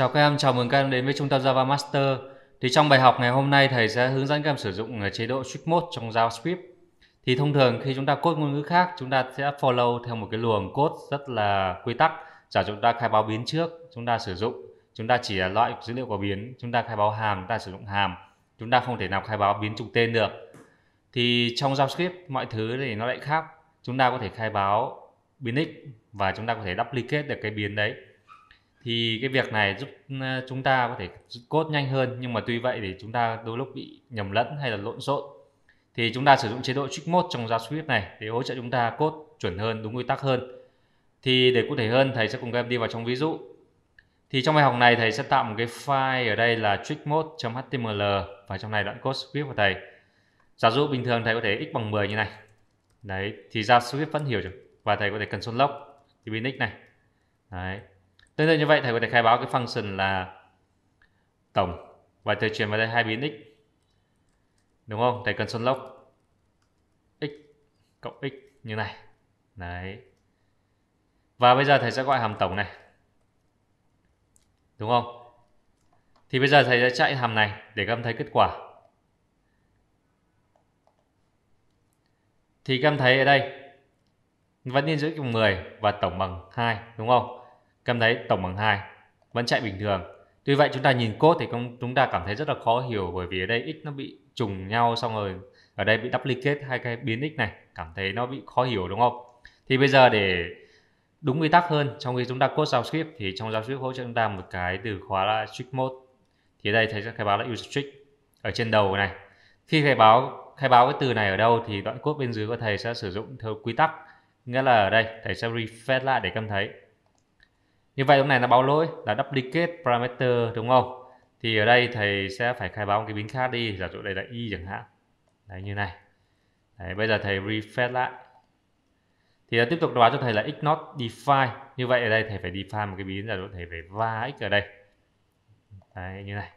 Chào các em, chào mừng các em đến với trung tâm Java Master. Thì trong bài học ngày hôm nay thầy sẽ hướng dẫn các em sử dụng ờ, chế độ switch mode trong JavaScript. Thì thông thường khi chúng ta code ngôn ngữ khác, chúng ta sẽ follow theo một cái luồng code rất là quy tắc. Giả chúng ta khai báo biến trước, chúng ta sử dụng, chúng ta chỉ là loại dữ liệu của biến, chúng ta khai báo hàm, chúng ta sử dụng hàm. Chúng ta không thể nào khai báo biến trùng tên được. Thì trong JavaScript mọi thứ thì nó lại khác. Chúng ta có thể khai báo biến x và chúng ta có thể duplicate được cái biến đấy thì cái việc này giúp ờ, chúng ta có thể cốt nhanh hơn nhưng mà tuy vậy thì chúng ta đôi lúc bị nhầm lẫn hay là lộn xộn thì chúng ta sử dụng chế độ trick mode trong JavaScript này để hỗ trợ chúng ta cốt chuẩn hơn đúng quy tắc hơn thì để cụ thể hơn thầy sẽ cùng các em đi vào trong ví dụ thì trong bài học này thầy sẽ tạo một cái file ở đây là trickmode.html và trong này đoạn code script của thầy giả dụ bình thường thầy có thể x bằng 10 như này đấy thì JavaScript vẫn hiểu rồi và thầy có thể cần lock thì bin x này đấy tương tự như vậy thầy có thể khai báo cái function là tổng và thầy chuyển vào đây hai biến x đúng không thầy cần xuân lốc x cộng x như này đấy và bây giờ thầy sẽ gọi hàm tổng này đúng không thì bây giờ thầy sẽ chạy hàm này để các em thấy kết quả thì các em thấy ở đây vẫn nên giữ cùng 10 và tổng bằng 2 đúng không Cảm thấy tổng bằng 2 vẫn chạy bình thường. Tuy vậy chúng ta nhìn cốt thì chúng ta cảm thấy rất là khó hiểu bởi vì ở đây x nó bị trùng nhau xong rồi ở đây bị duplicate hai cái biến x này cảm thấy nó bị khó hiểu đúng không? Thì bây giờ để đúng quy tắc hơn trong khi chúng ta code JavaScript thì trong JavaScript hỗ trợ chúng ta một cái từ khóa là strict mode thì đây thấy khai báo là use strict ở trên đầu này khi khai báo khai báo cái từ này ở đâu thì đoạn code bên dưới của thầy sẽ sử dụng theo quy tắc nghĩa là ở đây thầy sẽ refresh lại để cảm thấy như vậy lúc này nó báo lỗi là duplicate parameter đúng không thì ở đây thầy sẽ phải khai báo một cái biến khác đi giả dụ đây là y chẳng hạn đấy như này đấy, bây giờ thầy refresh lại thì nó tiếp tục đoán cho thầy là x not define như vậy ở đây thầy phải define một cái biến giả dụ thầy phải va x ở đây đấy như này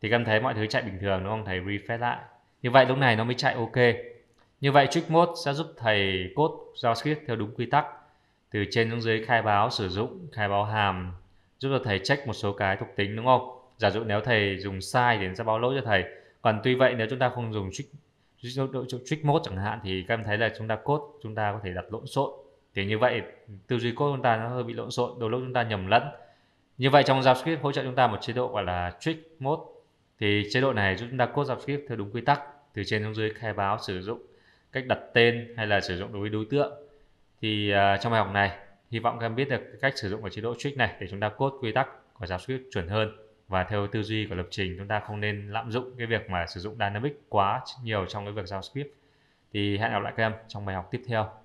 thì cảm thấy mọi thứ chạy bình thường đúng không thầy refresh lại như vậy lúc này nó mới chạy ok như vậy trick mode sẽ giúp thầy code JavaScript theo đúng quy tắc từ trên xuống dưới khai báo sử dụng khai báo hàm giúp cho thầy check một số cái thuộc tính đúng không giả dụ nếu thầy dùng sai thì sẽ báo lỗi cho thầy còn tuy vậy nếu chúng ta không dùng trick trick mode chẳng hạn thì các em thấy là chúng ta code chúng ta có thể đặt lộn xộn thì như vậy tư duy code chúng ta nó hơi bị lộn xộn đôi lúc chúng ta nhầm lẫn như vậy trong JavaScript hỗ trợ chúng ta một chế độ gọi là trick mode thì chế độ này giúp chúng ta code JavaScript theo đúng quy tắc từ trên xuống dưới khai báo sử dụng cách đặt tên hay là sử dụng đối với đối tượng thì uh, trong bài học này hy vọng các em biết được cách sử dụng của chế độ trick này để chúng ta cốt quy tắc của JavaScript chuẩn hơn và theo tư duy của lập trình chúng ta không nên lạm dụng cái việc mà sử dụng dynamic quá nhiều trong cái việc JavaScript thì hẹn gặp lại các em trong bài học tiếp theo